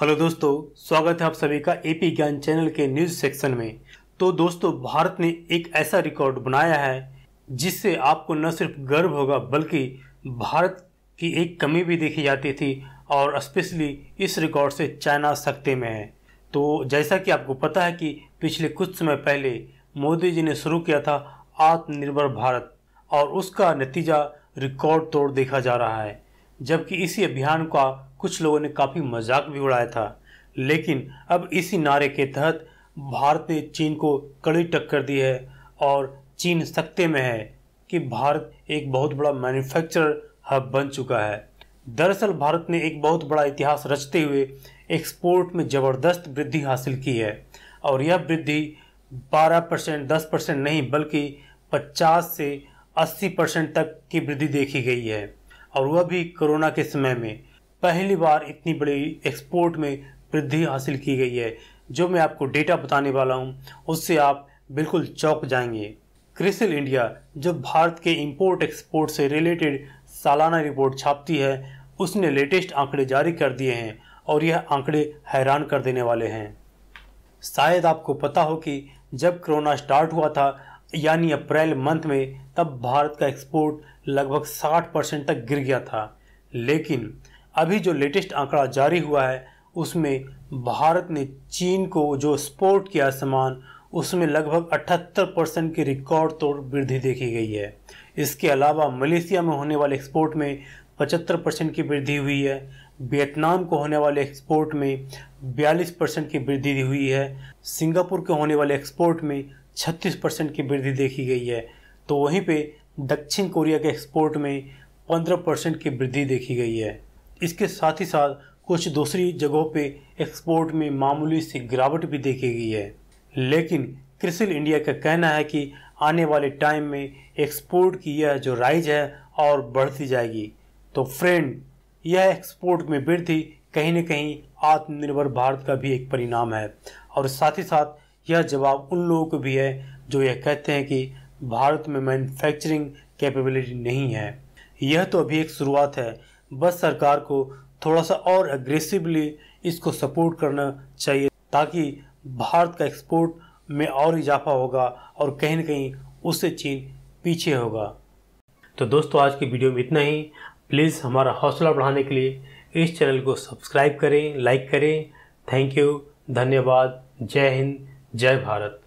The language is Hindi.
हेलो दोस्तों स्वागत है आप सभी का एपी ज्ञान चैनल के न्यूज सेक्शन में तो दोस्तों भारत ने एक ऐसा रिकॉर्ड बनाया है जिससे आपको न सिर्फ गर्व होगा बल्कि भारत की एक कमी भी देखी जाती थी और स्पेशली इस रिकॉर्ड से चाइना सकते में है तो जैसा कि आपको पता है कि पिछले कुछ समय पहले मोदी जी ने शुरू किया था आत्मनिर्भर भारत और उसका नतीजा रिकॉर्ड तोड़ देखा जा रहा है जबकि इसी अभियान का कुछ लोगों ने काफ़ी मजाक भी उड़ाया था लेकिन अब इसी नारे के तहत भारत ने चीन को कड़ी टक्कर दी है और चीन सख्ते में है कि भारत एक बहुत बड़ा मैन्युफैक्चरर हब बन चुका है दरअसल भारत ने एक बहुत बड़ा इतिहास रचते हुए एक्सपोर्ट में ज़बरदस्त वृद्धि हासिल की है और यह वृद्धि 12 परसेंट दस परसेंट नहीं बल्कि 50 से 80 परसेंट तक की वृद्धि देखी गई है और वह भी कोरोना के समय में पहली बार इतनी बड़ी एक्सपोर्ट में वृद्धि हासिल की गई है जो मैं आपको डेटा बताने वाला हूँ उससे आप बिल्कुल चौक जाएंगे क्रिसिल इंडिया जो भारत के इंपोर्ट एक्सपोर्ट से रिलेटेड सालाना रिपोर्ट छापती है उसने लेटेस्ट आंकड़े जारी कर दिए हैं और यह आंकड़े हैरान कर देने वाले हैं शायद आपको पता हो कि जब कोरोना स्टार्ट हुआ था यानी अप्रैल मंथ में तब भारत का एक्सपोर्ट लगभग 60 परसेंट तक गिर गया था लेकिन अभी जो लेटेस्ट आंकड़ा जारी हुआ है उसमें भारत ने चीन को जो एक्सपोर्ट किया सामान उसमें लगभग 78 परसेंट की रिकॉर्ड तोड़ वृद्धि देखी गई है इसके अलावा मलेशिया में होने वाले एक्सपोर्ट में 75 परसेंट की वृद्धि हुई है वियतनाम को होने वाले एक्सपोर्ट में 42 परसेंट की वृद्धि हुई है सिंगापुर के होने वाले एक्सपोर्ट में 36 परसेंट की वृद्धि देखी गई है तो वहीं पे दक्षिण कोरिया के एक्सपोर्ट में 15 परसेंट की वृद्धि देखी गई है इसके साथ ही साथ कुछ दूसरी जगहों पे एक्सपोर्ट में मामूली सी गिरावट भी देखी गई है लेकिन क्रिसिल इंडिया का कहना है कि आने वाले टाइम में एक्सपोर्ट की यह जो राइज है और बढ़ती जाएगी तो फ्रेंड यह एक्सपोर्ट में वृद्धि कहीं न कहीं आत्मनिर्भर भारत का भी एक परिणाम है और साथ ही साथ यह जवाब उन लोगों को भी है जो यह कहते हैं कि भारत में मैन्युफैक्चरिंग कैपेबिलिटी नहीं है यह तो अभी एक शुरुआत है बस सरकार को थोड़ा सा और एग्रेसिवली इसको सपोर्ट करना चाहिए ताकि भारत का एक्सपोर्ट में और इजाफा होगा और कहीं ना कहीं उससे चीन पीछे होगा तो दोस्तों आज की वीडियो में इतना ही प्लीज़ हमारा हौसला बढ़ाने के लिए इस चैनल को सब्सक्राइब करें लाइक करें थैंक यू धन्यवाद जय हिंद जय भारत